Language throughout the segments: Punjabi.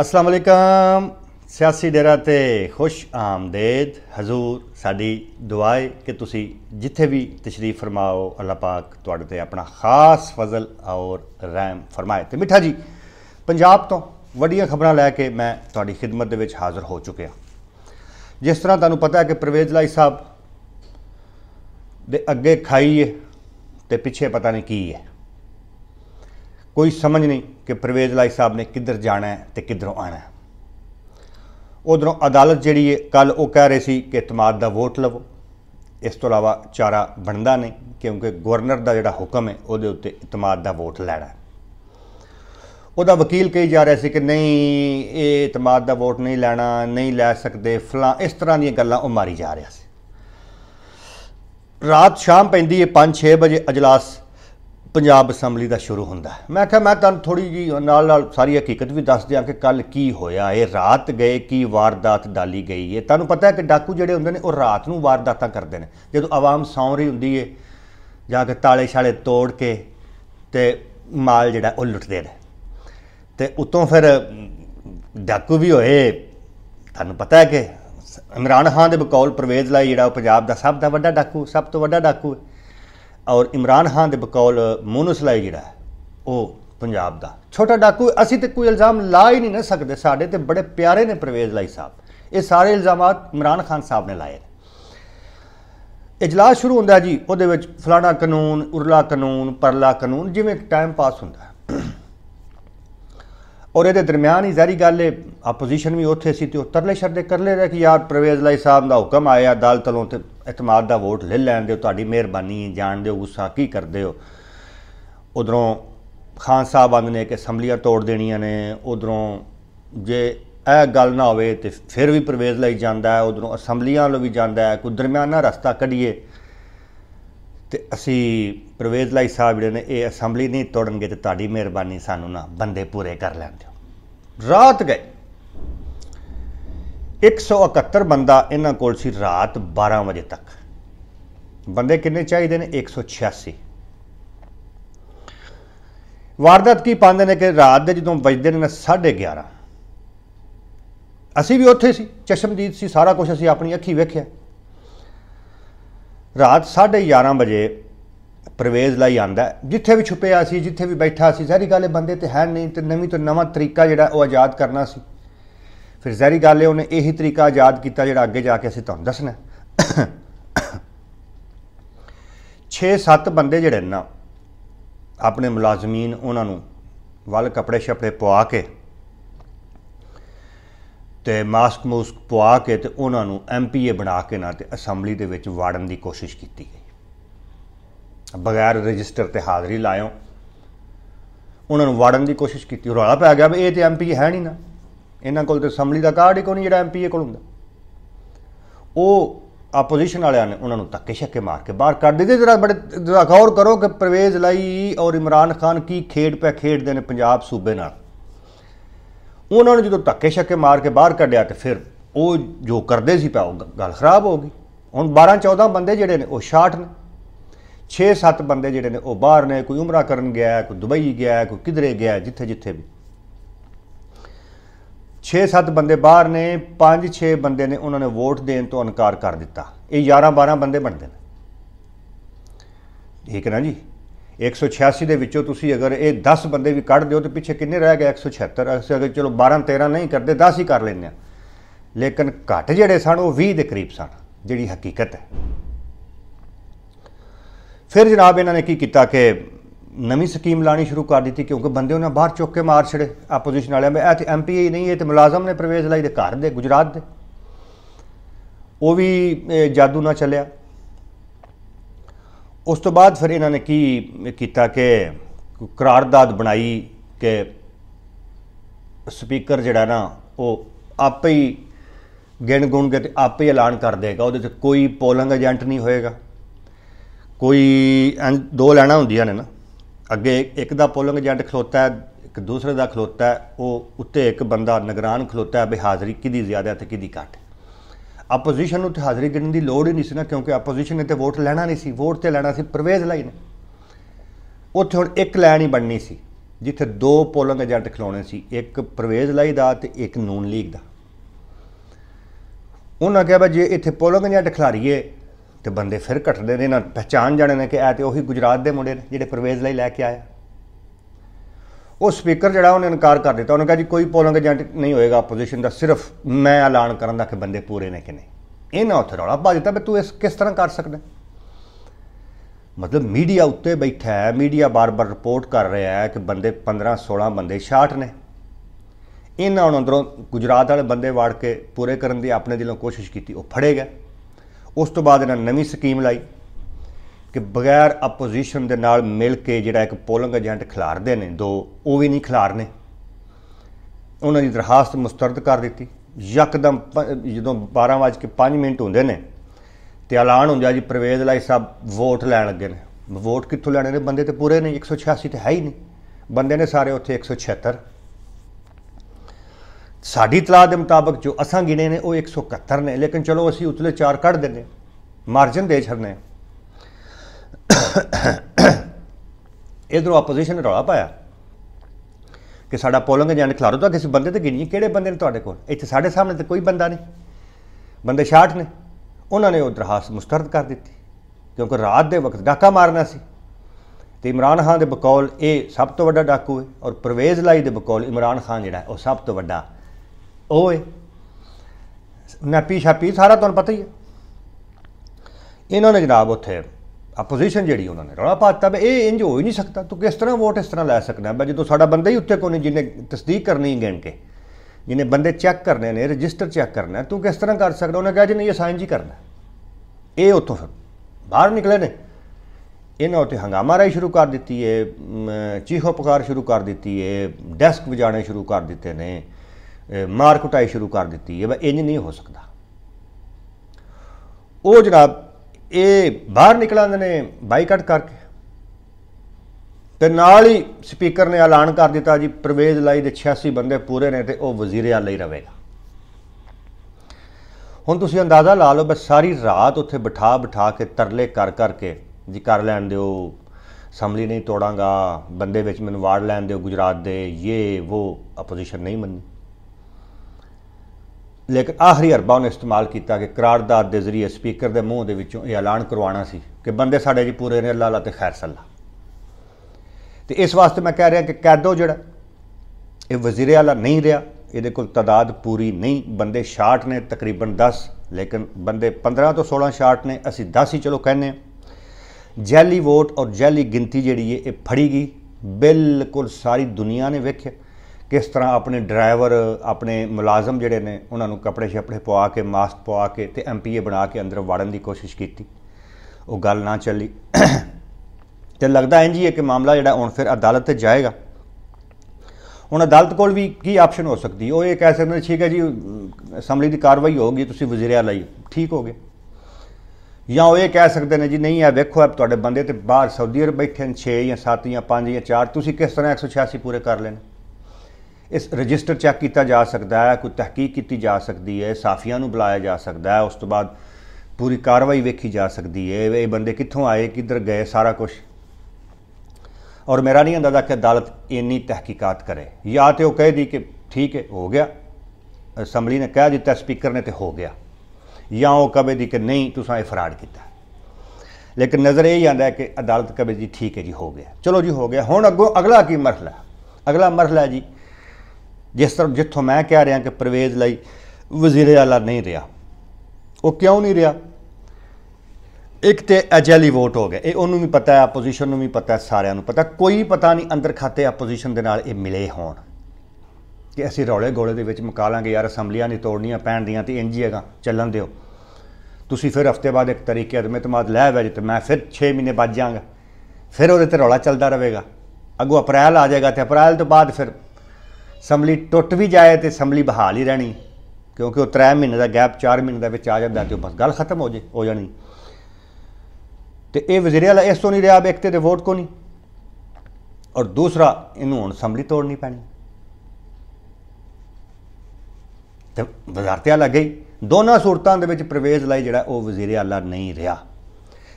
ਅਸਲਾਮ ਅਲੈਕਮ ਸਿਆਸੀ ਡੇਰਾ ਤੇ ਖੁਸ਼ ਆਮਦੇਦ ਹਜ਼ੂਰ ਸਾਡੀ ਦੁਆਏ ਕਿ ਤੁਸੀਂ ਜਿੱਥੇ ਵੀ ਤਸ਼ਰੀਫ ਫਰਮਾਓ ਅੱਲਾਹ ਪਾਕ ਤੁਹਾਡੇ ਤੇ ਆਪਣਾ ਖਾਸ ਫਜ਼ਲ ਔਰ ਰਹਿਮ ਫਰਮਾਏ ਤੇ ਮਿੱਠਾ ਜੀ ਪੰਜਾਬ ਤੋਂ ਵੱਡੀਆਂ ਖਬਰਾਂ ਲੈ ਕੇ ਮੈਂ ਤੁਹਾਡੀ ਖidmat ਦੇ ਵਿੱਚ ਹਾਜ਼ਰ ਹੋ ਚੁੱਕਿਆ ਜਿਸ ਤਰ੍ਹਾਂ ਤੁਹਾਨੂੰ ਪਤਾ ਹੈ ਕਿ ਪ੍ਰਵੇਜ਼ ਲਾਈ ਸਾਹਿਬ ਦੇ ਅੱਗੇ ਖਾਈ ਹੈ ਤੇ ਪਿੱਛੇ ਪਤਾ ਨਹੀਂ ਕੀ ਹੈ ਕੋਈ ਸਮਝ ਨਹੀਂ ਕਿ ਪ੍ਰਵੇਜ ਲਾਈ ਸਾਹਿਬ ਨੇ ਕਿੱਧਰ ਜਾਣਾ ਹੈ ਤੇ ਕਿੱਧਰੋਂ ਆਣਾ ਹੈ ਉਧਰੋਂ ਅਦਾਲਤ ਜਿਹੜੀ ਹੈ ਕੱਲ ਉਹ ਕਹਿ ਰਹੀ ਸੀ ਕਿ ਇਤਮਾਦ ਦਾ ਵੋਟ ਲਵੋ ਇਸ ਤੋਂ ਇਲਾਵਾ ਚਾਰਾ ਬਣਦਾ ਨਹੀਂ ਕਿਉਂਕਿ ਗਵਰਨਰ ਦਾ ਜਿਹੜਾ ਹੁਕਮ ਹੈ ਉਹਦੇ ਉੱਤੇ ਇਤਮਾਦ ਦਾ ਵੋਟ ਲੈਣਾ ਉਹਦਾ ਵਕੀਲ ਕਹੀ ਜਾ ਰਿਹਾ ਸੀ ਕਿ ਨਹੀਂ ਇਹ ਇਤਮਾਦ ਦਾ ਵੋਟ ਨਹੀਂ ਲੈਣਾ ਨਹੀਂ ਲੈ ਸਕਦੇ ਫਲਾਂ ਇਸ ਤਰ੍ਹਾਂ ਦੀਆਂ ਗੱਲਾਂ ਉਹ ਮਾਰੀ ਜਾ ਰਿਹਾ ਸੀ ਰਾਤ ਸ਼ਾਮ ਪੈਂਦੀ ਹੈ 5-6 ਵਜੇ ਅਜਲਾਸ ਪੰਜਾਬ ਅਸੈਂਬਲੀ ਦਾ ਸ਼ੁਰੂ ਹੁੰਦਾ ਮੈਂ ਕਿਹਾ ਮੈਂ ਤੁਹਾਨੂੰ ਥੋੜੀ ਜੀ ਨਾਲ ਨਾਲ ਸਾਰੀ ਹਕੀਕਤ ਵੀ ਦੱਸ ਦਿਆਂ ਕਿ ਕੱਲ ਕੀ ਹੋਇਆ ਇਹ ਰਾਤ ਗਏ ਕੀ ਵਾਰਦਾਤ ਡਾਲੀ ਗਈ ਹੈ ਤੁਹਾਨੂੰ ਪਤਾ ਹੈ ਕਿ ਡਾਕੂ ਜਿਹੜੇ ਹੁੰਦੇ ਨੇ ਉਹ ਰਾਤ ਨੂੰ ਵਾਰਦਾਤਾਂ ਕਰਦੇ ਨੇ ਜਦੋਂ ਆਵਾਮ ਸੌਂ ਰਹੀ ਹੁੰਦੀ ਹੈ ਜਾ ਕੇ ਤਾਲੇ ਛਾਲੇ ਤੋੜ ਕੇ ਤੇ ਮਾਲ ਜਿਹੜਾ ਉਹ ਲੁੱਟਦੇ ਨੇ ਤੇ ਉਤੋਂ ਫਿਰ ਡਾਕੂ ਵੀ ਹੋਏ ਤੁਹਾਨੂੰ ਪਤਾ ਹੈ ਕਿ ਇਮਰਾਨ ਖਾਨ ਦੇ ਬਕੌਲ ਪ੍ਰਵੇਜ਼ ਲਈ ਜਿਹੜਾ ਪੰਜਾਬ ਦਾ ਸਭ ਦਾ ਵੱਡਾ ਡਾਕੂ ਸਭ ਤੋਂ ਵੱਡਾ ਡਾਕੂ ਹੈ ਔਰ ਇਮਰਾਨ ਖਾਨ ਦੇ ਬਕੌਲ ਮੋਨੋਸਲਾਈ ਜਿਹੜਾ ਹੈ ਉਹ ਪੰਜਾਬ ਦਾ ਛੋਟਾ ਡਾਕੂ ਅਸੀਂ ਤੇ ਕੋਈ ਇਲਜ਼ਾਮ ਲਾ ਹੀ ਨਹੀਂ ਸਕਦੇ ਸਾਡੇ ਤੇ ਬੜੇ ਪਿਆਰੇ ਨੇ ਪ੍ਰਵੇਜ਼ ਲਾਈ ਸਾਹਿਬ ਇਹ ਸਾਰੇ ਇਲਜ਼ਾਮਾਤ ਇਮਰਾਨ ਖਾਨ ਸਾਹਿਬ ਨੇ ਲਾਏ ਇਜਲਾਸ ਸ਼ੁਰੂ ਹੁੰਦਾ ਜੀ ਉਹਦੇ ਵਿੱਚ ਫਲਾਣਾ ਕਾਨੂੰਨ ਉਰਲਾ ਕਾਨੂੰਨ ਪਰਲਾ ਕਾਨੂੰਨ ਜਿਵੇਂ ਟਾਈਮ ਪਾਸ ਹੁੰਦਾ ਔਰ ਇਹਦੇ ਦਰਮਿਆਨ ਹੀ ਜ਼ਾਰੀ ਗੱਲ ਹੈ ਆਪੋਜੀਸ਼ਨ ਵੀ ਉੱਥੇ ਸੀ ਤੇ ਉਤਰਲੇ ਸ਼ਰ ਸ਼ਰਦੇ ਕਰ ਲੈ ਰਿਹਾ ਕਿ ਯਾਰ ਪ੍ਰਵੇਜ਼ ਲਾਈ ਸਾਹਿਬ ਦਾ ਹੁਕਮ ਆਇਆ ਅਦਾਲਤ ਵੱਲੋਂ ਤੇ ਇਤਮਾਦ ਦਾ ਵੋਟ ਲੈ ਲੈਣ ਦਿਓ ਤੁਹਾਡੀ ਮਿਹਰਬਾਨੀ ਜਾਣ ਦਿਓ ਗੁੱਸਾ ਕੀ ਕਰਦੇ ਹੋ ਉਧਰੋਂ ਖਾਨ ਸਾਹਿਬ ਆਂਦੇ ਨੇ ਕਿ ਅਸੈਂਬਲੀਆਂ ਤੋੜ ਦੇਣੀਆਂ ਨੇ ਉਧਰੋਂ ਜੇ ਇਹ ਗੱਲ ਨਾ ਹੋਵੇ ਤੇ ਫਿਰ ਵੀ ਪ੍ਰਵੇਜ਼ ਲਈ ਜਾਂਦਾ ਹੈ ਉਧਰੋਂ ਅਸੈਂਬਲੀਆਂ ਵੱਲੋਂ ਵੀ ਜਾਂਦਾ ਹੈ ਕੋਈ ਦਰਮਿਆਨਾ ਰਸਤਾ ਕੱਢੀਏ ਤੇ ਅਸੀਂ ਪ੍ਰਵੇਜ਼ ਲਾਈ ਸਾਹਿਬ ਜਿਹੜੇ ਨੇ ਇਹ ਅਸੈਂਬਲੀ ਨਹੀਂ ਤੋੜਨਗੇ ਤੇ ਤੁਹਾਡੀ ਮਿਹਰਬਾਨੀ ਸਾਨੂੰ ਨਾ ਬੰਦੇ ਪੂਰੇ ਕਰ ਲੈਣ ਦਿਓ ਰਾਤ ਗਏ 171 ਬੰਦਾ ਇਹਨਾਂ ਕੋਲ ਸੀ ਰਾਤ 12 ਵਜੇ ਤੱਕ ਬੰਦੇ ਕਿੰਨੇ ਚਾਹੀਦੇ ਨੇ 186 ਵਾਰਦਾਤ ਕੀ ਪਾਉਂਦੇ ਨੇ ਕਿ ਰਾਤ ਦੇ ਜਦੋਂ ਵੱਜਦੇ ਨੇ 11:30 ਅਸੀਂ ਵੀ ਉੱਥੇ ਸੀ ਚਸ਼ਮਦੀਦ ਸੀ ਸਾਰਾ ਕੁਝ ਅਸੀਂ ਆਪਣੀ ਅੱਖੀ ਵੇਖਿਆ ਰਾਤ 11:30 ਵਜੇ ਪ੍ਰਵੇਜ਼ ਲਈ ਆਂਦਾ ਜਿੱਥੇ ਵੀ ਛੁਪਿਆ ਸੀ ਜਿੱਥੇ ਵੀ ਬੈਠਾ ਸੀ ਜ਼ਹਿਰੀ ਗੱਲ ਬੰਦੇ ਤੇ ਹੈ ਨਹੀਂ ਤੇ ਨਵੀਂ ਤੋਂ ਨਵਾਂ ਤਰੀਕਾ ਜਿਹੜਾ ਉਹ ਆਜ਼ਾਦ ਕਰਨਾ ਸੀ ਫਿਰ ਜ਼ਹਿਰੀ ਗੱਲ ਉਹਨੇ ਇਹੀ ਤਰੀਕਾ ਆਜ਼ਾਦ ਕੀਤਾ ਜਿਹੜਾ ਅੱਗੇ ਜਾ ਕੇ ਅਸੀਂ ਤੁਹਾਨੂੰ ਦੱਸਣਾ 6-7 ਬੰਦੇ ਜਿਹੜੇ ਨਾ ਆਪਣੇ ਮੁਲਾਜ਼ਮੀਨ ਉਹਨਾਂ ਨੂੰ ਵੱਲ ਕੱਪੜੇ ਛਪੜੇ ਪਵਾ ਕੇ ਤੇ ਮਾਸਕ ਮੋਸਕ ਪਵਾ ਕੇ ਤੇ ਉਹਨਾਂ ਨੂੰ ਐਮਪੀਏ ਬਣਾ ਕੇ ਨਾ ਤੇ ਅਸੈਂਬਲੀ ਦੇ ਵਿੱਚ ਵਾੜਨ ਦੀ ਕੋਸ਼ਿਸ਼ ਕੀਤੀ ਗਈ ਬਗੈਰ ਰਜਿਸਟਰ ਤੇ ਹਾਜ਼ਰੀ ਲਾਇਓ ਉਹਨਾਂ ਨੂੰ ਵਾੜਨ ਦੀ ਕੋਸ਼ਿਸ਼ ਕੀਤੀ ਰੌਲਾ ਪੈ ਗਿਆ ਵੀ ਇਹ ਤੇ ਐਮਪੀ ਹੈ ਨਹੀਂ ਨਾ ਇਹਨਾਂ ਕੋਲ ਤੇ ਅਸੈਂਬਲੀ ਦਾ ਕਾਰਡ ਹੀ ਕੋਈ ਨਹੀਂ ਜਿਹੜਾ ਐਮਪੀਏ ਕੋਲ ਹੁੰਦਾ ਉਹ ਆਪੋਜੀਸ਼ਨ ਵਾਲਿਆਂ ਨੇ ਉਹਨਾਂ ਨੂੰ ਧੱਕੇ ਛੱਕੇ ਮਾਰ ਕੇ ਬਾਹਰ ਕੱਢ ਦਿੱਤੇ ਜਰਾ ਬੜੇ ਜ਼ਰਾ ਗੌਰ ਕਰੋ ਕਿ ਪ੍ਰਵੇਜ਼ ਲਈ ਔਰ ਇਮਰਾਨ ਖਾਨ ਕੀ ਖੇਡ ਪੈ ਖੇਡਦੇ ਨੇ ਪੰਜਾਬ ਸੂਬੇ ਨਾਲ ਉਹਨਾਂ ਨੂੰ ਜਦੋਂ ਧੱਕੇ ਛੱਕੇ ਮਾਰ ਕੇ ਬਾਹਰ ਕੱਢਿਆ ਤੇ ਫਿਰ ਉਹ ਜੋ ਕਰਦੇ ਸੀ ਪਿਆ ਉਹ ਗੱਲ ਖਰਾਬ ਹੋ ਗਈ ਹੁਣ 12 14 ਬੰਦੇ ਜਿਹੜੇ ਨੇ ਉਹ 60 ਨੇ 6-7 ਬੰਦੇ ਜਿਹੜੇ ਨੇ ਉਹ ਬਾਹਰ ਨੇ ਕੋਈ ਉਮਰਾ ਕਰਨ ਗਿਆ ਕੋਈ ਦੁਬਈ ਗਿਆ ਕੋਈ ਕਿਧਰੇ ਗਿਆ ਜਿੱਥੇ ਜਿੱਥੇ ਵੀ 6-7 ਬੰਦੇ ਬਾਹਰ ਨੇ 5-6 ਬੰਦੇ ਨੇ ਉਹਨਾਂ ਨੇ ਵੋਟ ਦੇਣ ਤੋਂ ਇਨਕਾਰ ਕਰ ਦਿੱਤਾ ਇਹ 11-12 ਬੰਦੇ ਬਣਦੇ ਨੇ ਠੀਕ ਹੈ ਨਾ ਜੀ 186 ਦੇ ਵਿੱਚੋਂ ਤੁਸੀਂ ਅਗਰ ਇਹ 10 ਬੰਦੇ ਵੀ ਕੱਢ ਦਿਓ ਤੇ ਪਿੱਛੇ ਕਿੰਨੇ ਰਹਿ ਗਏ 176 ਅਸੀਂ ਅਗਰ ਚਲੋ 12 13 ਨਹੀਂ ਕਰਦੇ 10 ਹੀ ਕਰ ਲੈਂਦੇ ਆ ਲੇਕਿਨ ਘੱਟ ਜਿਹੜੇ ਸਨ ਉਹ 20 ਦੇ ਕਰੀਬ ਸਨ ਜਿਹੜੀ ਹਕੀਕਤ ਹੈ ਫਿਰ ਜਨਾਬ ਇਹਨਾਂ ਨੇ ਕੀ ਕੀਤਾ ਕਿ ਨਵੀਂ ਸਕੀਮ ਲਾਣੀ ਸ਼ੁਰੂ ਕਰ ਦਿੱਤੀ ਕਿਉਂਕਿ ਬੰਦੇ ਉਹਨਾਂ ਬਾਹਰ ਚੁੱਕ ਕੇ ਮਾਰ ਛੜੇ ਆਪੋਜੀਸ਼ਨ ਵਾਲਿਆਂ ਮੈਂ ਇਹ ਤੇ ਐਮਪੀ ਹੀ ਨਹੀਂ ਇਹ ਤੇ ਮੁਲਾਜ਼ਮ ਨੇ ਪ੍ਰਵੇਸ਼ ਲਈ ਦੇ ਘਰ ਦੇ ਗੁਜਰਾਤ ਦੇ ਉਹ ਵੀ ਜਾਦੂ ਨਾ ਚੱਲਿਆ ਉਸ ਤੋਂ ਬਾਅਦ ਫਿਰ ਇਹਨਾਂ ਨੇ ਕੀ ਕੀਤਾ ਕਿ ਕਰਾਰਦਾਦ ਬਣਾਈ ਕਿ ਸਪੀਕਰ ਜਿਹੜਾ ਨਾ ਉਹ ਆਪੇ ਹੀ ਗਿਣ ਗੁਣ ਕੇ ਆਪੇ ਹੀ ਐਲਾਨ ਕਰ ਦੇਗਾ ਉਹਦੇ 'ਚ ਕੋਈ ਪੋਲਿੰਗ ਏਜੰਟ ਨਹੀਂ ਹੋਏਗਾ ਕੋਈ ਦੋ ਲੈਣਾ ਹੁੰਦੀਆਂ ਨੇ ਨਾ ਅੱਗੇ ਇੱਕ ਦਾ ਪੋਲਿੰਗ ਏਜੰਟ ਖਲੋਤਾ ਹੈ ਇੱਕ ਦੂਸਰੇ ਦਾ ਖਲੋਤਾ ਹੈ ਉਹ ਉੱਤੇ ਇੱਕ ਬੰਦਾ ਨਿਗਰਾਨ ਖਲੋਤਾ ਹੈ ਵੀ ਹਾਜ਼ਰੀ ਕਿਹਦੀ ਜ਼ਿਆਦਾ ਤੇ ਕਿਦੀ ਘੱਟ ਆਪੋਜੀਸ਼ਨ ਨੂੰ ਤੇ ਹਾਜ਼ਰੀ ਗਿਣਨ ਦੀ ਲੋੜ ਹੀ ਨਹੀਂ ਸੀ ਨਾ ਕਿਉਂਕਿ ਆਪੋਜੀਸ਼ਨ ਨੇ ਤੇ ਵੋਟ ਲੈਣਾ ਨਹੀਂ ਸੀ ਵੋਟ ਤੇ ਲੈਣਾ ਸੀ ਪ੍ਰਵੇਸ਼ ਨੇ ਉੱਥੇ ਹੁਣ ਇੱਕ ਲਾਈਨ ਹੀ ਬਣਨੀ ਸੀ ਜਿੱਥੇ ਦੋ ਪੋਲਿੰਗ ਏਜੰਟ ਖਲੋਣੇ ਸੀ ਇੱਕ ਪ੍ਰਵੇਸ਼ ਲਾਈ ਦਾ ਤੇ ਇੱਕ ਨੂਨ ਲੀਗ ਦਾ ਉਹਨਾਂ ਕਹਿਆ ਬਈ ਜੇ ਇੱਥੇ ਪੋਲਿੰਗ ਏਜੰਟ ਖਲਾਰੀਏ ਤੇ ਬੰਦੇ ਫਿਰ ਘਟਦੇ ਨੇ ਨਾ ਪਛਾਣ ਜਾਣੇ ਨੇ ਕਿ ਐ ਤੇ ਉਹੀ ਗੁਜਰਾਤ ਦੇ ਮੁੰਡੇ ਨੇ ਜਿਹੜੇ ਪ੍ਰਵੇਸ਼ ਲਈ ਲੈ ਕੇ ਆਇਆ ਉਹ ਸਪੀਕਰ ਜਿਹੜਾ ਉਹਨੇ ਇਨਕਾਰ ਕਰ ਦਿੱਤਾ ਉਹਨੇ ਕਿਹਾ ਜੀ ਕੋਈ ਪੋਲਿੰਗ ਏਜੰਟ ਨਹੀਂ ਹੋਏਗਾ ਆਪੋਜੀਸ਼ਨ ਦਾ ਸਿਰਫ ਮੈਂ ਐਲਾਨ ਕਰਨ ਦਾ ਕਿ ਬੰਦੇ ਪੂਰੇ ਨੇ ਕਿ ਨਹੀਂ ਇਹ ਨਾ ਉੱਥੇ ਰੌਲਾ ਪਾ ਦਿੱਤਾ ਵੀ ਤੂੰ ਇਸ ਕਿਸ ਤਰ੍ਹਾਂ ਕਰ ਸਕਦਾ ਮਤਲਬ ਮੀਡੀਆ ਉੱਤੇ ਬੈਠਾ ਹੈ ਮੀਡੀਆ ਬਾਰ-ਬਾਰ ਰਿਪੋਰਟ ਕਰ ਰਿਹਾ ਹੈ ਕਿ ਬੰਦੇ 15 16 ਬੰਦੇ 66 ਨੇ ਇਹਨਾਂ ਨੂੰ ਅੰਦਰੋਂ ਗੁਜਰਾਤ ਵਾਲੇ ਬੰਦੇ ਵਾੜ ਕੇ ਪੂਰੇ ਕਰਨ ਦੀ ਆਪਣੇ ਦਿਲੋਂ ਕੋਸ਼ਿਸ਼ ਕੀਤੀ ਉਹ ਫੜੇ ਗਏ ਉਸ ਤੋਂ ਬਾਅਦ ਇਹਨਾਂ ਨਵੀਂ ਸਕੀਮ ਲਾਈ ਕਿ ਬਗੈਰ ਆਪੋਜੀਸ਼ਨ ਦੇ ਨਾਲ ਮਿਲ ਕੇ ਜਿਹੜਾ ਇੱਕ ਪੋਲਿੰਗ ਏਜੰਟ ਖਿਲਾਰਦੇ ਨੇ ਦੋ ਉਹ ਵੀ ਨਹੀਂ ਖਿਲਾਰਨੇ ਉਹਨਾਂ ਦੀ ਦਰਖਾਸਤ ਮੁਸਤਰਦ ਕਰ ਦਿੱਤੀ ਯਕਦਮ ਜਦੋਂ 12:05 ਮਿੰਟ ਹੁੰਦੇ ਨੇ ਤੇ ਐਲਾਨ ਹੁੰਦਾ ਜੀ ਪ੍ਰਵੇਦ ਲਾਈ ਸਾਹਿਬ ਵੋਟ ਲੈਣ ਲੱਗੇ ਨੇ ਵੋਟ ਕਿੱਥੋਂ ਲੈਣੇ ਨੇ ਬੰਦੇ ਤੇ ਪੂਰੇ ਨੇ 186 ਤੇ ਹੈ ਹੀ ਨਹੀਂ ਬੰਦੇ ਨੇ ਸਾਰੇ ਉੱਥੇ 176 ਸਾਡੀ ਤਲਾਹ ਦੇ ਮੁਤਾਬਕ ਜੋ ਅਸਾਂ ਗਿਣੇ ਨੇ ਉਹ 171 ਨੇ ਲੇਕਿਨ ਚਲੋ ਅਸੀਂ ਉਤਲੇ ਚਾਰ ਕੱਢ ਦਿੰਦੇ ਮਾਰਜਨ ਦੇ ਛੜਨੇ ਇਧਰੋਂ ਆਪੋਜੀਸ਼ਨ ਨੇ ਰੌਲਾ ਪਾਇਆ ਕਿ ਸਾਡਾ ਪੋਲਿੰਗ ਏਜੰਟ ਖਿਲਾਰੋ ਤਾਂ ਕਿਸੇ ਬੰਦੇ ਤੇ ਗਿਣੀ ਕਿਹੜੇ ਬੰਦੇ ਨੇ ਤੁਹਾਡੇ ਕੋਲ ਇੱਥੇ ਸਾਡੇ ਸਾਹਮਣੇ ਤੇ ਕੋਈ ਬੰਦਾ ਨਹੀਂ ਬੰਦੇ 60 ਨੇ ਉਹਨਾਂ ਨੇ ਉਹ ਦਰਹਾਸ ਮੁਸਤਰਦ ਕਰ ਦਿੱਤੀ ਕਿਉਂਕਿ ਰਾਤ ਦੇ ਵਕਤ ਡਾਕਾ ਮਾਰਨਾ ਸੀ ਤੇ ਇਮਰਾਨ ਖਾਨ ਦੇ ਬਕੌਲ ਇਹ ਸਭ ਤੋਂ ਵੱਡਾ ਡਾਕੂ ਹੈ ਔਰ ਪਰਵੇਜ਼ ਲਾਈ ਦੇ ਬਕੌਲ ਇਮਰਾਨ ਖਾਨ ਜਿਹੜਾ ਉਹ ਸਭ ਤੋਂ ਵੱਡਾ ਉਹ ਹੈ ਨਾ ਪੀਛਾ ਪੀ ਸਾਰਾ ਤੁਹਾਨੂੰ ਪਤਾ ਹੀ ਹੈ ਇਹਨਾਂ ਨੇ ਜਨਾਬ ਉੱਥੇ ਆਪੋਜੀਸ਼ਨ ਜਿਹੜੀ ਉਹਨਾਂ ਨੇ ਰੌਲਾ ਪਾਤਾ ਵੀ ਇਹ ਇੰਜ ਹੋ ਹੀ ਨਹੀਂ ਸਕਦਾ ਤੂੰ ਕਿਸ ਤਰ੍ਹਾਂ ਵੋਟ ਇਸ ਤਰ੍ਹਾਂ ਲੈ ਸਕਦਾ ਬਈ ਜਦੋਂ ਸਾਡਾ ਬੰਦਾ ਹੀ ਉੱਥੇ ਕੋਈ ਨਹੀਂ ਜਿਹਨੇ ਤਸਦੀਕ ਕਰਨੀ ਗਿਣ ਕੇ ਜਿਹਨੇ ਬੰਦੇ ਚੈੱਕ ਕਰਨੇ ਨੇ ਰਜਿਸਟਰ ਚੈੱਕ ਕਰਨਾ ਤੂੰ ਕਿਸ ਤਰ੍ਹਾਂ ਕਰ ਸਕਦਾ ਉਹਨੇ ਕਿਹਾ ਜੀ ਨਹੀਂ ਇਹ ਸਾਈਨ ਜੀ ਕਰਨਾ ਇਹ ਉੱਥੋਂ ਫਿਰ ਬਾਹਰ ਨਿਕਲੇ ਨੇ ਇਹਨਾਂ ਉੱਤੇ ਹੰਗਾਮਾ ਰਾਈ ਸ਼ੁਰੂ ਕਰ ਦਿੱਤੀ ਏ ਚੀਖੋ ਪੁਕਾਰ ਸ਼ੁਰੂ ਕਰ ਦਿੱਤੀ ਏ ਡੈਸਕ ਵਜਾਣੇ ਸ਼ੁਰੂ ਕਰ ਦਿੱਤੇ ਨੇ ਮਾਰ ਕੁਟਾਈ ਸ਼ੁਰੂ ਕਰ ਦਿੱਤੀ ਏ ਬਈ ਇੰਜ ਨਹੀਂ ਹੋ ਸਕਦਾ ਉਹ ਜਿਹੜਾ ਇਹ ਬਾਹਰ ਨਿਕਲ ਆਉਂਦੇ ਨੇ ਬਾਈਕਾਟ ਕਰਕੇ ਤੇ ਨਾਲ ਹੀ ਸਪੀਕਰ ਨੇ ਐਲਾਨ ਕਰ ਦਿੱਤਾ ਜੀ ਪ੍ਰਵੇਜ਼ ਲਈ ਦੇ 86 ਬੰਦੇ ਪੂਰੇ ਨੇ ਤੇ ਉਹ ਵਜ਼ੀਰ ਆਲਾ ਹੀ ਰਹੇਗਾ ਹੁਣ ਤੁਸੀਂ ਅੰਦਾਜ਼ਾ ਲਾ ਲਓ ਬਸ ਸਾਰੀ ਰਾਤ ਉੱਥੇ ਬਿਠਾ ਬਿਠਾ ਕੇ ਤਰਲੇ ਕਰ ਕਰਕੇ ਜੀ ਕਰ ਲੈਣ ਦਿਓ ਸੰਭਲੀ ਨਹੀਂ ਤੋੜਾਂਗਾ ਬੰਦੇ ਵਿੱਚ ਮੈਨੂੰ ਵਾੜ ਲੈਣ ਦਿਓ ਗੁਜਰਾਤ ਦੇ ਇਹ ਉਹ ਆਪੋਜੀਸ਼ਨ ਨਹੀਂ ਮੰਨੀ ਲੇਕਿਨ ਆਖਰੀ ਅਰਬਾ ਉਹਨੇ ਇਸਤੇਮਾਲ ਕੀਤਾ ਕਿ ਕਰਾਰਦਾਰ ਦੇ ਜ਼ਰੀਏ ਸਪੀਕਰ ਦੇ ਮੂੰਹ ਦੇ ਵਿੱਚੋਂ ਇਹ ਐਲਾਨ ਕਰਵਾਉਣਾ ਸੀ ਕਿ ਬੰਦੇ ਸਾਡੇ ਜੀ ਪੂਰੇ ਨੇ ਅੱਲਾਹ ਅੱਲਾ ਤੇ ਖੈਰ ਸੱਲਾ ਤੇ ਇਸ ਵਾਸਤੇ ਮੈਂ ਕਹਿ ਰਿਹਾ ਕਿ ਕੈਦੋ ਜਿਹੜਾ ਇਹ ਵਜ਼ੀਰ ਆਲਾ ਨਹੀਂ ਰਿਹਾ ਇਹਦੇ ਕੋਲ ਤਦਾਦ ਪੂਰੀ ਨਹੀਂ ਬੰਦੇ ਸ਼ਾਰਟ ਨੇ ਤਕਰੀਬਨ 10 ਲੇਕਿਨ ਬੰਦੇ 15 ਤੋਂ 16 ਸ਼ਾਰਟ ਨੇ ਅਸੀਂ 10 ਹੀ ਚਲੋ ਕਹਿੰਨੇ ਜੈਲੀ ਵੋਟ ਔਰ ਜੈਲੀ ਗਿਣਤੀ ਜਿਹੜੀ ਹੈ ਇਹ ਫੜੀ ਗਈ ਬਿਲਕੁਲ ਸਾਰੀ ਦੁਨੀਆ ਨੇ ਵੇਖਿਆ ਕਿਸ ਤਰ੍ਹਾਂ ਆਪਣੇ ਡਰਾਈਵਰ ਆਪਣੇ ਮੁਲਾਜ਼ਮ ਜਿਹੜੇ ਨੇ ਉਹਨਾਂ ਨੂੰ ਕੱਪੜੇ ਛੱਪੜੇ ਪਵਾ ਕੇ ਮਾਸਕ ਪਵਾ ਕੇ ਤੇ ਐਮਪੀਏ ਬਣਾ ਕੇ ਅੰਦਰ ਵੜਨ ਦੀ ਕੋਸ਼ਿਸ਼ ਕੀਤੀ ਉਹ ਗੱਲ ਨਾ ਚੱਲੀ ਤੇ ਲੱਗਦਾ ਇੰਜ ਹੀ ਹੈ ਕਿ ਮਾਮਲਾ ਜਿਹੜਾ ਹੁਣ ਫਿਰ ਅਦਾਲਤ ਤੇ ਜਾਏਗਾ ਹੁਣ ਅਦਾਲਤ ਕੋਲ ਵੀ ਕੀ ਆਪਸ਼ਨ ਹੋ ਸਕਦੀ ਉਹ ਇਹ ਕਹਿ ਸਕਦੇ ਠੀਕ ਹੈ ਜੀ ਅਸੈਂਬਲੀ ਦੀ ਕਾਰਵਾਈ ਹੋਗੀ ਤੁਸੀਂ ਵਜ਼ੀਰਿਆ ਲਈ ਠੀਕ ਹੋ ਗਏ ਜਾਂ ਉਹ ਇਹ ਕਹਿ ਸਕਦੇ ਨੇ ਜੀ ਨਹੀਂ ਆ ਵੇਖੋ ਆ ਤੁਹਾਡੇ ਬੰਦੇ ਤੇ ਬਾਹਰ ਸਾਊਦੀ ਅਰਬ ਬੈਠੇ ਨੇ 6 ਜਾਂ 7 ਜਾਂ 5 ਜਾਂ 4 ਤੁਸੀਂ ਕਿਸ ਤਰ੍ਹਾਂ 186 ਪੂਰੇ ਕਰ ਲੈਣੇ ਇਸ ਰਜਿਸਟਰ ਚੈੱਕ ਕੀਤਾ ਜਾ ਸਕਦਾ ਹੈ ਕੋਈ ਤਹਿਕੀਕ ਕੀਤੀ ਜਾ ਸਕਦੀ ਹੈ ਸਾਫੀਆਂ ਨੂੰ ਬੁਲਾਇਆ ਜਾ ਸਕਦਾ ਹੈ ਉਸ ਤੋਂ ਬਾਅਦ ਪੂਰੀ ਕਾਰਵਾਈ ਵੇਖੀ ਜਾ ਸਕਦੀ ਹੈ ਇਹ ਬੰਦੇ ਕਿੱਥੋਂ ਆਏ ਕਿੱਧਰ ਗਏ ਸਾਰਾ ਕੁਝ ਔਰ ਮੇਰਾ ਨਹੀਂ ਅੰਦਾਜ਼ਾ ਕਿ ਅਦਾਲਤ ਇੰਨੀ ਤਹਿਕੀਕਾਤ ਕਰੇ ਜਾਂ ਤੇ ਉਹ ਕਹਿ ਦੀ ਕਿ ਠੀਕ ਹੈ ਹੋ ਗਿਆ ਅਸੈਂਬਲੀ ਨੇ ਕਹਿ ਦਿੱਤਾ ਸਪੀਕਰ ਨੇ ਤੇ ਹੋ ਗਿਆ ਜਾਂ ਉਹ ਕਹੇ ਦੀ ਕਿ ਨਹੀਂ ਤੁਸੀਂ ਇਹ ਫਰਾਡ ਕੀਤਾ ਲੇਕਿਨ ਨਜ਼ਰ ਇਹ ਆਂਦਾ ਹੈ ਕਿ ਅਦਾਲਤ ਕਹੇ ਜੀ ਠੀਕ ਹੈ ਜੀ ਹੋ ਗਿਆ ਚਲੋ ਜੀ ਹੋ ਗਿਆ ਹੁਣ ਅੱਗੋਂ ਅਗਲਾ ਕੀ ਮਰਹਲਾ ਅਗਲਾ ਮਰਹਲਾ ਜੀ ਜਿਸ ਤਰ੍ਹਾਂ ਜਿੱਥੋਂ ਮੈਂ ਕਹਿ ਰਿਹਾ ਕਿ ਪ੍ਰਵੇਜ਼ ਲਈ ਵਜ਼ੀਰ ਆਲਾ ਨਹੀਂ ਰਿਹਾ ਉਹ ਕਿਉਂ ਨਹੀਂ ਰਿਹਾ ਇੱਕ ਤੇ ਅਜੈਲੀ ਵੋਟ ਹੋ ਗਿਆ ਇਹ ਉਹਨੂੰ ਵੀ ਪਤਾ ਹੈ ਆਪੋਜੀਸ਼ਨ ਨੂੰ ਵੀ ਪਤਾ ਹੈ ਸਾਰਿਆਂ ਨੂੰ ਪਤਾ ਕੋਈ ਪਤਾ ਨਹੀਂ ਅੰਦਰ ਖਾਤੇ ਆਪੋਜੀਸ਼ਨ ਦੇ ਨਾਲ ਇਹ ਮਿਲੇ ਹੋਣ ਕਿ ਅਸੀਂ ਰੌਲੇ ਗੋਲੇ ਦੇ ਵਿੱਚ ਮੁਕਾ ਲਾਂਗੇ ਯਾਰ ਅਸੈਂਬਲੀਆਂ ਨਹੀਂ ਤੋੜਨੀਆਂ ਪੈਣ ਦੀਆਂ ਤੇ ਇੰਜ ਹੀ ਹੈਗਾ ਚੱਲਣ ਦਿਓ ਤੁਸੀਂ ਫਿਰ ਹਫਤੇ ਬਾਅਦ ਇੱਕ ਤਰੀਕੇ ਅਦਮ ਇਤਮਾਦ ਲੈ ਵਜੇ ਤੇ ਮੈਂ ਫਿਰ 6 ਮਹੀਨੇ ਬਾਅਦ ਜਾਾਂਗਾ ਫਿਰ ਉਹਦੇ ਤੇ ਰੌਲਾ ਚੱਲਦਾ ਰਹੇਗਾ ਅਗੋ ਅਪ੍ਰੈਲ ਆ ਜਾਏਗਾ ਤੇ ਅਪ੍ਰੈਲ ਤੋਂ ਬਾਅਦ ਫਿਰ ਸੰਭਲੀ ਟੁੱਟ ਵੀ ਜਾਏ ਤੇ ਸੰਭਲੀ ਬਹਾਲ ਹੀ ਰਹਿਣੀ ਕਿਉਂਕਿ ਉਹ 3 ਮਹੀਨੇ ਦਾ ਗੈਪ 4 ਮਹੀਨੇ ਦਾ ਵਿੱਚ ਆ ਜਾਂਦਾ ਤੇ ਬਸ ਗੱਲ ਖਤਮ ਹੋ ਜੇ ਹੋ ਜਾਣੀ ਤੇ ਇਹ ਵਜ਼ੀਰੇ ਵਾਲਾ ਇਸ ਤੋਂ ਨਹੀਂ ਰਿਹਾ ਬੇਕਤੇ ਤੇ ਵੋਟ ਕੋ ਨਹੀਂ ਔਰ ਦੂਸਰਾ ਇਹਨੂੰ ਹੁਣ ਸੰਭਲੀ ਤੋੜਨੀ ਪੈਣੀ ਤੇ ਵਜ਼ਾਰਤ ਲੱਗ ਗਈ ਦੋਨਾਂ ਸੂਰਤਾਂ ਦੇ ਵਿੱਚ ਪ੍ਰਵੇਸ਼ ਲਈ ਜਿਹੜਾ ਉਹ ਵਜ਼ੀਰੇ ਆਲਾ ਨਹੀਂ ਰਿਹਾ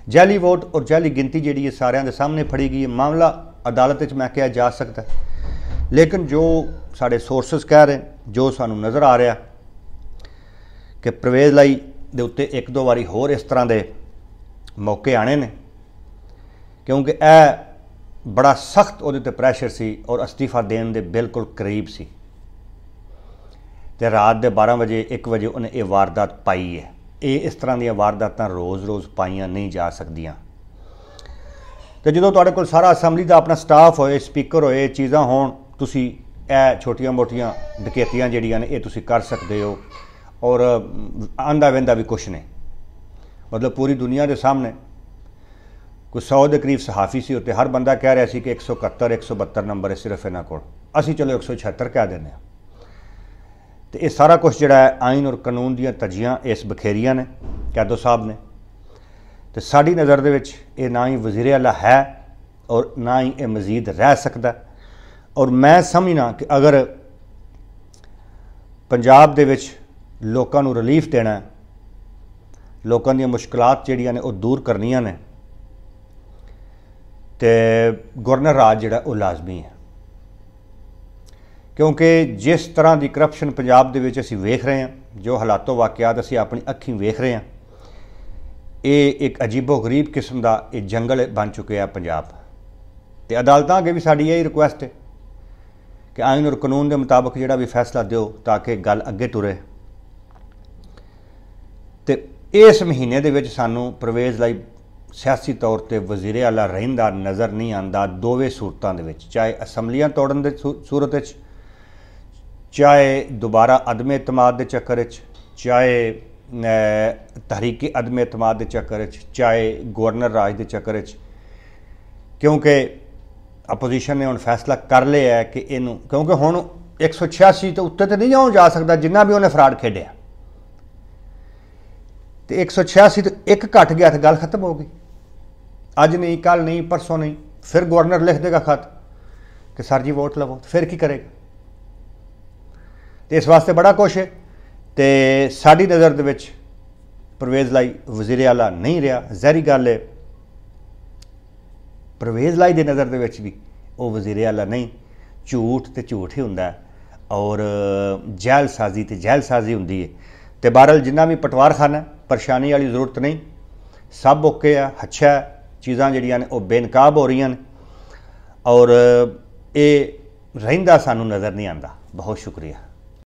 ਜੈਲੀ ਵੋਟ ਔਰ ਜੈਲੀ ਗਿਣਤੀ ਜਿਹੜੀ ਇਹ ਸਾਰਿਆਂ ਦੇ ਸਾਹਮਣੇ ਫੜੀ ਗਈ ਹੈ ਮਾਮਲਾ ਅਦਾਲਤ ਵਿੱਚ ਮੈਂ ਕਿਹਾ ਜਾ ਸਕਦਾ ਲੇਕਿਨ ਜੋ ਸਾਡੇ ਸੋਰਸਸ ਕਹਿ ਰਹੇ ਜੋ ਸਾਨੂੰ ਨਜ਼ਰ ਆ ਰਿਹਾ ਕਿ ਪ੍ਰਵੇਸ਼ ਲਈ ਦੇ ਉੱਤੇ ਇੱਕ ਦੋ ਵਾਰੀ ਹੋਰ ਇਸ ਤਰ੍ਹਾਂ ਦੇ ਮੌਕੇ ਆਣੇ ਨੇ ਕਿਉਂਕਿ ਇਹ ਬੜਾ ਸਖਤ ਉਹਦੇ ਤੇ ਪ੍ਰੈਸ਼ਰ ਸੀ ਔਰ ਅਸਤੀਫਾ ਦੇਣ ਦੇ ਬਿਲਕੁਲ ਕਰੀਬ ਸੀ ਤੇ ਰਾਤ ਦੇ 12 ਵਜੇ 1 ਵਜੇ ਉਹਨੇ ਇਹ ਵਾਰਦਾਤ ਪਾਈ ਹੈ ਇਹ ਇਸ ਤਰ੍ਹਾਂ ਦੀਆਂ ਵਾਰਦਾਤਾਂ ਰੋਜ਼-ਰੋਜ਼ ਪਾਈਆਂ ਨਹੀਂ ਜਾ ਸਕਦੀਆਂ ਤੇ ਜਦੋਂ ਤੁਹਾਡੇ ਕੋਲ ਸਾਰਾ ਅਸੈਂਬਲੀ ਦਾ ਆਪਣਾ ਸਟਾਫ ਹੋਏ ਸਪੀਕਰ ਹੋਏ ਚੀਜ਼ਾਂ ਹੋਣ ਤੁਸੀਂ ਇਹ ਛੋਟੀਆਂ-ਮੋਟੀਆਂ ਡਕੈਤੀਆਂ ਜਿਹੜੀਆਂ ਨੇ ਇਹ ਤੁਸੀਂ ਕਰ ਸਕਦੇ ਹੋ ਔਰ ਆਂਦਾ ਵੰਦਾ ਵੀ ਕੁਛ ਨਹੀਂ ਮਤਲਬ ਪੂਰੀ ਦੁਨੀਆ ਦੇ ਸਾਹਮਣੇ ਕੋ 100 ਦੇ ਕਰੀਬ ਸਹਾਫੀ ਸੀ ਉੱਤੇ ਹਰ ਬੰਦਾ ਕਹਿ ਰਿਹਾ ਸੀ ਕਿ 171 172 ਨੰਬਰ ਹੈ ਸਿਰਫ ਇਹਨਾਂ ਕੋਲ ਅਸੀਂ ਚਲੋ 176 ਕਹਿ ਦਿੰਦੇ ਹਾਂ ਤੇ ਇਹ ਸਾਰਾ ਕੁਝ ਜਿਹੜਾ ਹੈ ਆਇਨ ਔਰ ਕਾਨੂੰਨ ਦੀਆਂ ਤਜੀਆਂ ਇਸ ਬਖੇਰੀਆਂ ਨੇ ਕੈਦੋ ਸਾਹਿਬ ਨੇ ਤੇ ਸਾਡੀ ਨਜ਼ਰ ਦੇ ਵਿੱਚ ਇਹ ਨਾ ਹੀ ਵਜ਼ੀਰ ਅਲਾ ਹੈ ਔਰ ਨਾ ਹੀ ਇਹ ਮਜ਼ੀਦ ਰਹਿ ਸਕਦਾ ਔਰ ਮੈਂ ਸਮਝਣਾ ਕਿ ਅਗਰ ਪੰਜਾਬ ਦੇ ਵਿੱਚ ਲੋਕਾਂ ਨੂੰ ਰਿਲੀਫ ਦੇਣਾ ਹੈ ਲੋਕਾਂ ਦੀਆਂ ਮੁਸ਼ਕਲਾਂ ਜਿਹੜੀਆਂ ਨੇ ਉਹ ਦੂਰ ਕਰਨੀਆਂ ਨੇ ਤੇ ਗਵਰਨਰ ਰਾਜ ਜਿਹੜਾ ਉਹ ਲਾਜ਼ਮੀ ਹੈ ਕਿਉਂਕਿ ਜਿਸ ਤਰ੍ਹਾਂ ਦੀ ਕਰਪਸ਼ਨ ਪੰਜਾਬ ਦੇ ਵਿੱਚ ਅਸੀਂ ਵੇਖ ਰਹੇ ਹਾਂ ਜੋ ਹਾਲਾਤੋ ਵਾਕਿਆਤ ਅਸੀਂ ਆਪਣੀ ਅੱਖੀਂ ਵੇਖ ਰਹੇ ਹਾਂ ਇਹ ਇੱਕ ਅਜੀਬੋ ਗਰੀਬ ਕਿਸਮ ਦਾ ਇਹ ਜੰਗਲ ਬਣ ਚੁੱਕਿਆ ਪੰਜਾਬ ਤੇ ਅਦਾਲਤਾਂ ਅੱਗੇ ਵੀ ਸਾਡੀ ਇਹ ਰਿਕੁਐਸਟ ਹੈ ਕਿ ਆਇਨ ਔਰ ਕਾਨੂੰਨ ਦੇ ਮੁਤਾਬਕ ਜਿਹੜਾ ਵੀ ਫੈਸਲਾ ਦਿਓ ਤਾਂ ਕਿ ਗੱਲ ਅੱਗੇ ਤੁਰੇ ਤੇ ਇਸ ਮਹੀਨੇ ਦੇ ਵਿੱਚ ਸਾਨੂੰ ਪ੍ਰਵੇਸ਼ ਲਈ ਸਿਆਸੀ ਤੌਰ ਤੇ ਵਜ਼ੀਰ ਆਲਾ ਰਹਿੰਦਾ ਨਜ਼ਰ ਨਹੀਂ ਆਂਦਾ ਦੋਵੇਂ ਸੂਰਤਾਂ ਦੇ ਵਿੱਚ ਚਾਹੇ ਅਸੈਂਬਲੀਆਂ ਤੋੜਨ ਦੇ ਸੂਰਤ ਵਿੱਚ ਚਾਹੇ ਦੁਬਾਰਾ ਅਦਮ ਇਤਮਾਦ ਦੇ ਚੱਕਰ ਵਿੱਚ ਚਾਹੇ ਤਹਰੀਕੀ ਅਦਮ ਇਤਮਾਦ ਦੇ ਚੱਕਰ ਵਿੱਚ ਚਾਹੇ ਗਵਰਨਰ ਰਾਜ ਦੇ ਚੱਕਰ ਵਿੱਚ ਕਿਉਂਕਿ ਆਪੋਜੀਸ਼ਨ ਨੇ ਹੁਣ ਫੈਸਲਾ ਕਰ ਲਿਆ ਹੈ ਕਿ ਇਹਨੂੰ ਕਿਉਂਕਿ ਹੁਣ 186 ਤੋਂ ਉੱਤੇ ਤੇ ਨਹੀਂ ਜਾਉਂ ਜਾ ਸਕਦਾ ਜਿੰਨਾ ਵੀ ਉਹਨੇ ਫਰਾਡ ਖੇਡਿਆ ਤੇ 186 ਤੋਂ ਇੱਕ ਘਟ ਗਿਆ ਤੇ ਗੱਲ ਖਤਮ ਹੋ ਗਈ ਅੱਜ ਨਹੀਂ ਕੱਲ ਨਹੀਂ ਪਰਸੋਂ ਨਹੀਂ ਫਿਰ ਗਵਰਨਰ ਲਿਖ ਦੇਗਾ ਖਤ ਕਿ ਸਰ ਜੀ ਵੋਟ ਲਵੋ ਫਿਰ ਕੀ ਕਰੇਗਾ ਤੇ ਇਸ ਵਾਸਤੇ ਬੜਾ ਕੁਛ ਹੈ ਤੇ ਸਾਡੀ ਨਜ਼ਰ ਦੇ ਵਿੱਚ ਪਰਵੇਜ਼ ਲਈ ਵਜ਼ੀਰ ਆਲਾ ਨਹੀਂ ਰਿਹਾ ਜ਼ਹਿਰੀ ਗੱਲ ਹੈ ਪਰਵੇਜ਼ ਲਾਈ ਦੇ ਨਜ਼ਰ ਦੇ ਵਿੱਚ ਵੀ ਉਹ ਵਜ਼ੀਰ ਆਲਾ ਨਹੀਂ ਝੂਠ ਤੇ ਝੂਠ ਹੀ ਹੁੰਦਾ ਔਰ ਜੈਲ ਸਾਜ਼ੀ ਤੇ ਜੈਲ ਸਾਜ਼ੀ ਹੁੰਦੀ ਹੈ ਤੇ ਬਹਰਲ ਜਿੰਨਾ ਵੀ ਪਟਵਾਰਖਾਨਾ ਪਰੇਸ਼ਾਨੀ ਵਾਲੀ ਜ਼ਰੂਰਤ ਨਹੀਂ ਸਭ ਓਕੇ ਆ ਅੱਛਾ ਚੀਜ਼ਾਂ ਜਿਹੜੀਆਂ ਨੇ ਉਹ ਬੇਨਕਾਬ ਹੋ ਰਹੀਆਂ ਨੇ ਔਰ ਇਹ ਰਹਿੰਦਾ ਸਾਨੂੰ ਨਜ਼ਰ ਨਹੀਂ ਆਂਦਾ ਬਹੁਤ ਸ਼ੁਕਰੀਆ